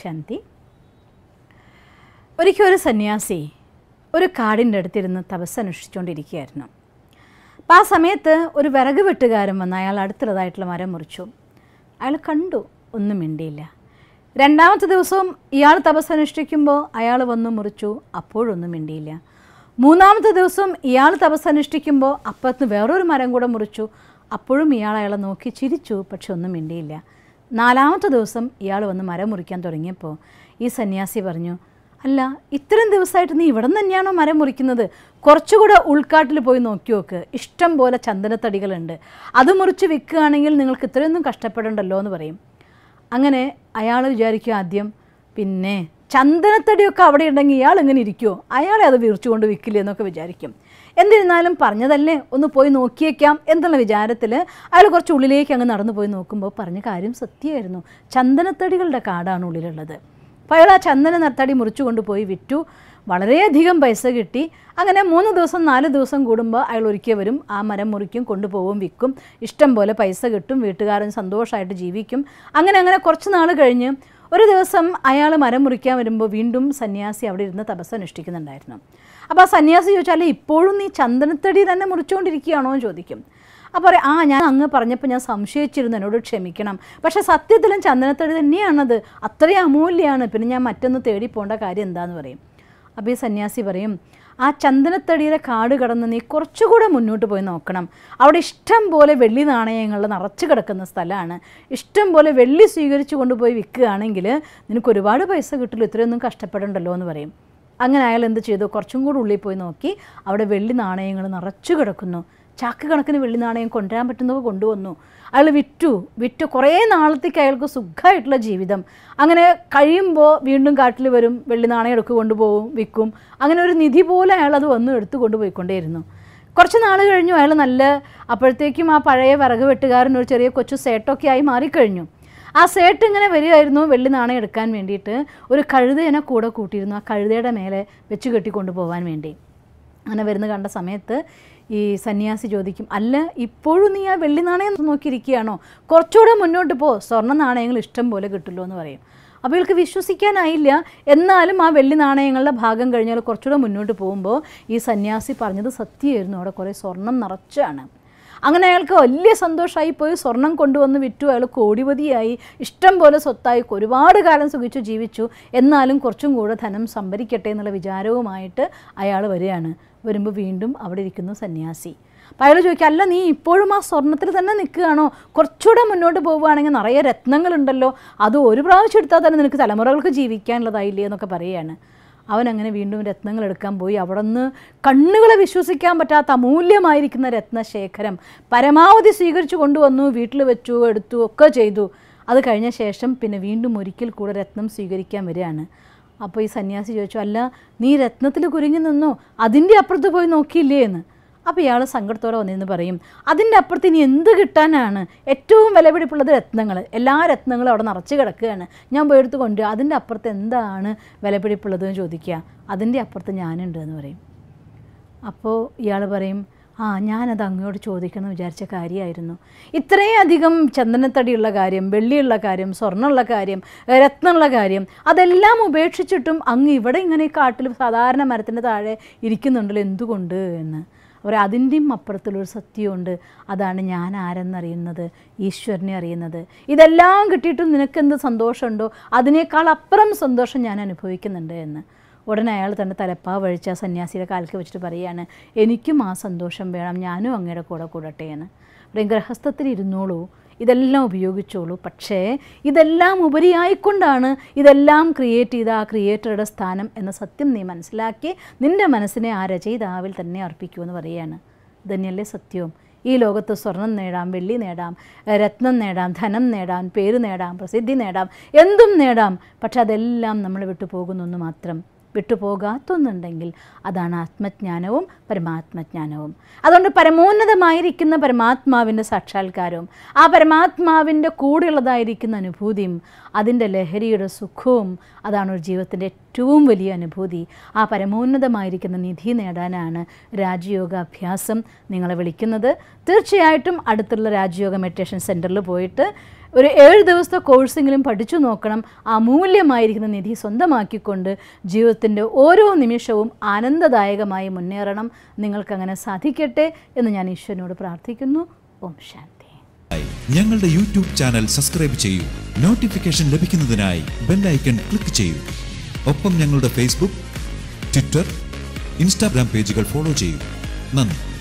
ശാന്തി ഒരിക്കൽ ഒരു സന്യാസി ഒരു കാടിൻ്റെ അടുത്തിരുന്ന് തപസ് അനുഷ്ഠിച്ചുകൊണ്ടിരിക്കുകയായിരുന്നു അപ്പോൾ ആ സമയത്ത് ഒരു വിറക് വെട്ടുകാരൻ വന്ന് അയാൾ അടുത്തുള്ളതായിട്ടുള്ള മരം മുറിച്ചു അയാൾ കണ്ടു ഒന്നും മിണ്ടിയില്ല രണ്ടാമത്തെ ദിവസവും ഇയാൾ തപസ് അനുഷ്ഠിക്കുമ്പോൾ അയാൾ വന്നു മുറിച്ചു അപ്പോഴൊന്നും മിണ്ടിയില്ല മൂന്നാമത്തെ ദിവസം ഇയാൾ തപസ് അനുഷ്ഠിക്കുമ്പോൾ അപ്പത്തുനിന്ന് വേറൊരു മരം കൂടെ മുറിച്ചു അപ്പോഴും ഇയാൾ അയാളെ നോക്കി ചിരിച്ചു പക്ഷെ ഒന്നും മിണ്ടിയില്ല നാലാമത്തെ ദിവസം ഇയാൾ വന്ന് മരം മുറിക്കാൻ തുടങ്ങിയപ്പോൾ ഈ സന്യാസി പറഞ്ഞു അല്ല ഇത്രയും ദിവസമായിട്ട് നീ ഇവിടെ നിന്ന് തന്നെയാണോ മരം മുറിക്കുന്നത് കുറച്ചുകൂടെ ഉൾക്കാട്ടിൽ പോയി നോക്കി നോക്ക് ഇഷ്ടം പോലെ ചന്ദനത്തടികളുണ്ട് അത് മുറിച്ച് വിൽക്കുകയാണെങ്കിൽ നിങ്ങൾക്ക് ഇത്രയൊന്നും കഷ്ടപ്പെടണ്ടല്ലോ എന്ന് പറയും അങ്ങനെ അയാൾ വിചാരിക്കും ആദ്യം പിന്നെ ചന്ദനത്തടിയൊക്കെ അവിടെ ഉണ്ടെങ്കിൽ ഇയാൾ ഇങ്ങനെ ഇരിക്കുമോ അയാളെ അത് വിറിച്ചുകൊണ്ട് വിൽക്കില്ലേ എന്നൊക്കെ വിചാരിക്കും എന്നിരുന്നാലും പറഞ്ഞതല്ലേ ഒന്ന് പോയി നോക്കിയേക്കാം എന്നുള്ള വിചാരത്തിൽ അയാൾ കുറച്ച് ഉള്ളിലേക്ക് അങ്ങ് നടന്നു പോയി നോക്കുമ്പോൾ പറഞ്ഞ കാര്യം സത്യമായിരുന്നു ചന്ദനത്തടികളുടെ കാടാണ് ഉള്ളിലുള്ളത് അപ്പോൾ അയാൾ ആ ചന്ദന നത്തടി മുറിച്ചു കൊണ്ടുപോയി വിറ്റു വളരെയധികം പൈസ കിട്ടി അങ്ങനെ മൂന്ന് ദിവസം നാല് ദിവസം കൂടുമ്പോൾ അയാൾ ഒരുക്കി വരും ആ മരം മുറിക്കും കൊണ്ടുപോകും വിൽക്കും ഇഷ്ടം പോലെ പൈസ കിട്ടും വീട്ടുകാരൻ സന്തോഷമായിട്ട് ജീവിക്കും അങ്ങനെ അങ്ങനെ കുറച്ച് നാൾ കഴിഞ്ഞ് ഒരു ദിവസം അയാൾ മരം മുറിക്കാൻ വരുമ്പോൾ വീണ്ടും സന്യാസി അവിടെ ഇരുന്ന് തപസ് അനുഷ്ഠിക്കുന്നുണ്ടായിരുന്നു അപ്പോൾ ആ സന്യാസി ചോദിച്ചാൽ ഇപ്പോഴും നീ ചന്ദനത്തടി തന്നെ മുറിച്ചുകൊണ്ടിരിക്കുകയാണോ എന്ന് ചോദിക്കും അപ്പോൾ പറയും ആ ഞാൻ അങ്ങ് പറഞ്ഞപ്പോൾ ഞാൻ സംശയിച്ചിരുന്നു എന്നോട് ക്ഷമിക്കണം പക്ഷേ സത്യത്തിലും ചന്ദനത്തടി തന്നെയാണത് അത്രയും അമൂല്യമാണ് പിന്നെ ഞാൻ മറ്റൊന്ന് തേടി പോകേണ്ട കാര്യം എന്താന്ന് പറയും അപ്പോൾ ഈ സന്യാസി പറയും ആ ചന്ദനത്തടിയുടെ കാട് കടന്ന് നീ കുറച്ചുകൂടെ മുന്നോട്ട് പോയി നോക്കണം അവിടെ ഇഷ്ടം പോലെ വെള്ളി നാണയങ്ങൾ നിറച്ചു കിടക്കുന്ന സ്ഥലമാണ് ഇഷ്ടം പോലെ വെള്ളി സ്വീകരിച്ചു കൊണ്ടുപോയി വിൽക്കുകയാണെങ്കിൽ നിനക്ക് ഒരുപാട് പൈസ കിട്ടില്ല ഇത്രയൊന്നും കഷ്ടപ്പെടണ്ടല്ലോ എന്ന് പറയും അങ്ങനെ അയാൾ എന്ത് ചെയ്തു കുറച്ചും കൂടി ഉള്ളിൽ പോയി നോക്കി അവിടെ വെള്ളി നാണയങ്ങൾ നിറച്ചു കിടക്കുന്നു ചാക്ക് കണക്കിന് വെള്ളി നാണയം കൊണ്ടുവരാൻ പറ്റുന്നവ കൊണ്ടുവന്നു അയാൾ വിറ്റു വിറ്റു കുറേ നാളത്തേക്ക് അയാൾക്ക് സുഖമായിട്ടുള്ള ജീവിതം അങ്ങനെ കഴിയുമ്പോൾ വീണ്ടും കാട്ടിൽ വരും വെള്ളി നാണയം എടുക്ക് കൊണ്ടുപോകും വിൽക്കും അങ്ങനെ ഒരു നിധി പോലെ അയാൾ അത് വന്നു എടുത്തു കൊണ്ടുപോയിക്കൊണ്ടേയിരുന്നു കുറച്ച് നാൾ കഴിഞ്ഞു അയാൾ നല്ല അപ്പോഴത്തേക്കും ആ പഴയ വിറക് വെട്ടുകാരൻ ഒരു ചെറിയ കൊച്ചു സേട്ടൊക്കെ ആയി മാറിക്കഴിഞ്ഞു ആ സേട്ട് ഇങ്ങനെ വരികയായിരുന്നു വെള്ളി നാണയം എടുക്കാൻ വേണ്ടിയിട്ട് ഒരു കഴുതേനെ കൂടെ കൂട്ടിയിരുന്നു ആ കഴുതയുടെ മേലെ വെച്ച് കെട്ടിക്കൊണ്ടു പോകാൻ വേണ്ടി അങ്ങനെ വരുന്ന കണ്ട സമയത്ത് ഈ സന്യാസി ചോദിക്കും അല്ല ഇപ്പോഴും നീ ആ വെള്ളി നാണയം നോക്കിയിരിക്കുകയാണോ കുറച്ചുകൂടെ മുന്നോട്ട് പോ സ്വർണ്ണ നാണയങ്ങൾ ഇഷ്ടം പോലെ കിട്ടുമല്ലോ എന്ന് പറയും അപ്പോൾ ഇവൾക്ക് വിശ്വസിക്കാനായില്ല എന്നാലും ആ വെള്ളി നാണയങ്ങളുടെ ഭാഗം കഴിഞ്ഞാൽ കുറച്ചുകൂടെ മുന്നോട്ട് പോകുമ്പോൾ ഈ സന്യാസി പറഞ്ഞത് സത്യമായിരുന്നു അവിടെ കുറേ സ്വർണം നിറച്ചാണ് അങ്ങനെ അയാൾക്ക് വലിയ സന്തോഷമായി പോയി സ്വർണം കൊണ്ടുവന്ന് വിറ്റു അയാൾ കോടിപതിയായി ഇഷ്ടം പോലെ സ്വത്തായി ഒരുപാട് കാലം സുഖിച്ചു ജീവിച്ചു എന്നാലും കുറച്ചും കൂടെ ധനം സംഭരിക്കട്ടെ എന്നുള്ള വിചാരവുമായിട്ട് അയാൾ വരികയാണ് വരുമ്പോൾ വീണ്ടും അവിടെ ഇരിക്കുന്നു സന്യാസി അപ്പോൾ അയാൾ ചോദിക്കുക അല്ല നീ ഇപ്പോഴും ആ സ്വർണ്ണത്തിൽ തന്നെ നിൽക്കുകയാണോ കുറച്ചുകൂടെ മുന്നോട്ട് പോവുകയാണെങ്കിൽ നിറയെ രത്നങ്ങളുണ്ടല്ലോ അത് ഒരു പ്രാവശ്യം എടുത്താൽ തന്നെ നിനക്ക് തലമുറകൾക്ക് ജീവിക്കാനുള്ളതായില്ലേ എന്നൊക്കെ പറയുകയാണ് അവനങ്ങനെ വീണ്ടും രത്നങ്ങൾ എടുക്കാൻ പോയി അവിടെ നിന്ന് കണ്ണുകളെ വിശ്വസിക്കാൻ പറ്റാത്ത അമൂല്യമായിരിക്കുന്ന രത്നശേഖരം പരമാവധി സ്വീകരിച്ചു കൊണ്ടുവന്നു വീട്ടിൽ വെച്ചു എടുത്തു ഒക്കെ ചെയ്തു അത് കഴിഞ്ഞ ശേഷം പിന്നെ വീണ്ടും ഒരിക്കൽ കൂടെ രത്നം സ്വീകരിക്കാൻ വരികയാണ് അപ്പോൾ ഈ സന്യാസി ചോദിച്ചു അല്ല നീ രത്നത്തിൽ കുരുങ്ങി നിന്നോ അതിൻ്റെ അപ്പുറത്ത് പോയി നോക്കിയില്ലേ എന്ന് അപ്പോൾ ഇയാൾ സങ്കടത്തോടെ വന്നിരുന്ന് പറയും അതിൻ്റെ അപ്പുറത്ത് ഇനി എന്ത് കിട്ടാനാണ് ഏറ്റവും വിലപിടിപ്പുള്ളത് രത്നങ്ങൾ എല്ലാ രത്നങ്ങളും അവിടെ നിറച്ച് കിടക്കുകയാണ് ഞാൻ എടുത്ത് കൊണ്ട് അതിൻ്റെ അപ്പുറത്ത് എന്താണ് വിലപിടിപ്പുള്ളതെന്ന് ചോദിക്കുക അതിൻ്റെ അപ്പുറത്ത് ഞാനുണ്ട് എന്ന് പറയും അപ്പോൾ ഇയാൾ പറയും ആ ഞാനത് അങ്ങോട്ട് ചോദിക്കണം വിചാരിച്ച കാര്യമായിരുന്നു അധികം ചന്ദനത്തടിയുള്ള കാര്യം വെള്ളിയുള്ള കാര്യം സ്വർണ്ണമുള്ള കാര്യം രത്നമുള്ള കാര്യം അതെല്ലാം ഉപേക്ഷിച്ചിട്ടും അങ്ങ് ഇവിടെ ഇങ്ങനെ കാട്ടിൽ സാധാരണ മരത്തിൻ്റെ താഴെ ഇരിക്കുന്നുണ്ടല്ലോ എന്തുകൊണ്ട് എന്ന് അതിൻ്റെയും അപ്പുറത്തുള്ളൊരു സത്യമുണ്ട് അതാണ് ഞാൻ ആരെന്നറിയുന്നത് ഈശ്വരനെ അറിയുന്നത് ഇതെല്ലാം കിട്ടിയിട്ടും നിനക്കെന്ത് സന്തോഷമുണ്ടോ അതിനേക്കാൾ അപ്പുറം സന്തോഷം ഞാൻ അനുഭവിക്കുന്നുണ്ട് എന്ന് ഉടനെ അയാൾ തൻ്റെ തലപ്പാവ് ആ സന്യാസിയുടെ കാൽക്ക് വെച്ചിട്ട് പറയുകയാണ് എനിക്കും ആ സന്തോഷം വേണം ഞാനും അങ്ങയുടെ കൂടെ കൂടട്ടെ എന്ന് ഇവിടെ ഗൃഹസ്ഥത്തിൽ ഇരുന്നോളൂ ഇതെല്ലാം ഉപയോഗിച്ചോളൂ പക്ഷേ ഇതെല്ലാം ഉപരിയായിക്കൊണ്ടാണ് ഇതെല്ലാം ക്രിയേറ്റ് ചെയ്ത ആ ക്രിയേറ്ററുടെ സ്ഥാനം എന്ന സത്യം നീ മനസ്സിലാക്കി നിൻ്റെ മനസ്സിനെ ആ രചയിതാവിൽ തന്നെ അർപ്പിക്കുമെന്ന് പറയുകയാണ് ഇതന്നെയല്ലേ സത്യവും ഈ ലോകത്ത് സ്വർണം നേടാം വെള്ളി നേടാം രത്നം നേടാം ധനം നേടാം പേര് നേടാം പ്രസിദ്ധി നേടാം എന്തും നേടാം പക്ഷെ അതെല്ലാം നമ്മൾ വിട്ടു പോകുന്നൊന്ന് മാത്രം വിട്ടുപോകാത്തൊന്നുണ്ടെങ്കിൽ അതാണ് ആത്മജ്ഞാനവും പരമാത്മജ്ഞാനവും അതുകൊണ്ട് പരമോന്നതമായിരിക്കുന്ന പരമാത്മാവിൻ്റെ സാക്ഷാത്കാരവും ആ പരമാത്മാവിൻ്റെ കൂടെയുള്ളതായിരിക്കുന്ന അനുഭൂതിയും അതിൻ്റെ ലഹരിയുടെ സുഖവും അതാണ് ഒരു ജീവിതത്തിൻ്റെ ഏറ്റവും വലിയ അനുഭൂതി ആ പരമോന്നതമായിരിക്കുന്ന നിധി നേടാനാണ് രാജയോഗാഭ്യാസം നിങ്ങളെ വിളിക്കുന്നത് തീർച്ചയായിട്ടും അടുത്തുള്ള രാജയോഗ മെഡിറ്റേഷൻ സെൻറ്ററിൽ പോയിട്ട് ഒരു ഏഴ് ദിവസത്തെ കോഴ്സെങ്കിലും പഠിച്ചു നോക്കണം അമൂല്യമായിരിക്കുന്ന നിധി സ്വന്തമാക്കിക്കൊണ്ട് ജീവിതത്തിൻ്റെ ഓരോ നിമിഷവും ആനന്ദദായകമായി മുന്നേറണം നിങ്ങൾക്കങ്ങനെ സാധിക്കട്ടെ എന്ന് ഞാൻ ഈശ്വരനോട് പ്രാർത്ഥിക്കുന്നു ഓം ശാന്തി ഞങ്ങളുടെ യൂട്യൂബ് ചാനൽ സബ്സ്ക്രൈബ് ചെയ്യൂ നോട്ടിഫിക്കേഷൻ ലഭിക്കുന്നതിനായി ബെല്ലൈക്കൺ ക്ലിക്ക് ചെയ്യൂ ഒപ്പം ഞങ്ങളുടെ ഫേസ്ബുക്ക് ട്വിറ്റർ ഇൻസ്റ്റാഗ്രാം പേജുകൾ ഫോളോ ചെയ്യൂ നന്ദി